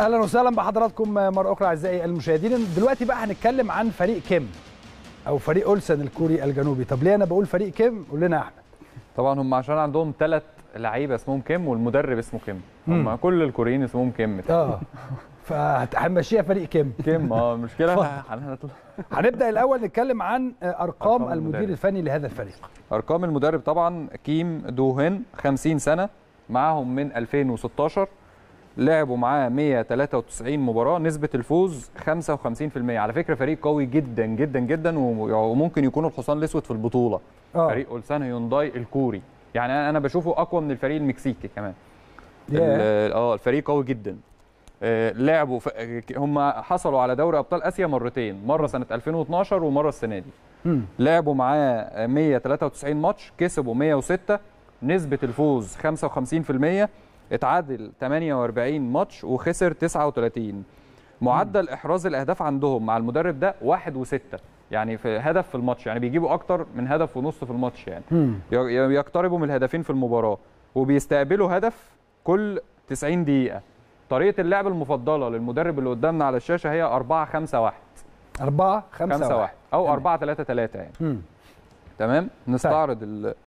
اهلا وسهلا بحضراتكم مره اخرى اعزائي المشاهدين دلوقتي بقى هنتكلم عن فريق كيم او فريق اولسن الكوري الجنوبي طب ليه انا بقول فريق كيم قول لنا احمد طبعا هم عشان عندهم ثلاث لعيبه اسمهم كيم والمدرب اسمه كيم هم كل الكوريين اسمهم كيم اه فهنمشيها فريق كيم كيم اه المشكله هنبدا الاول نتكلم عن ارقام, أرقام المدير الفني لهذا الفريق ارقام المدرب طبعا كيم دوهن 50 سنه معاهم من 2016 لعبوا معاه 193 مباراه نسبه الفوز 55% على فكره فريق قوي جدا جدا جدا وممكن يكون الحصان الاسود في البطوله أوه. فريق اولسان هيونداي الكوري يعني انا بشوفه اقوى من الفريق المكسيكي كمان اه الفريق قوي جدا آه، لعبوا ف... هم حصلوا على دوري ابطال اسيا مرتين مره سنه 2012 ومره السنه دي لعبوا معاه 193 ماتش كسبوا 106 نسبه الفوز 55% اتعادل 48 ماتش وخسر 39 معدل احراز الاهداف عندهم مع المدرب ده 1 و6 يعني في هدف في الماتش يعني بيجيبوا اكتر من هدف ونص في الماتش يعني يقتربوا من الهدفين في المباراه وبيستقبلوا هدف كل 90 دقيقه طريقه اللعب المفضله للمدرب اللي قدامنا على الشاشه هي 4 5 1 4 5 1 او 4 3 3 يعني مم. تمام طيب. نستعرض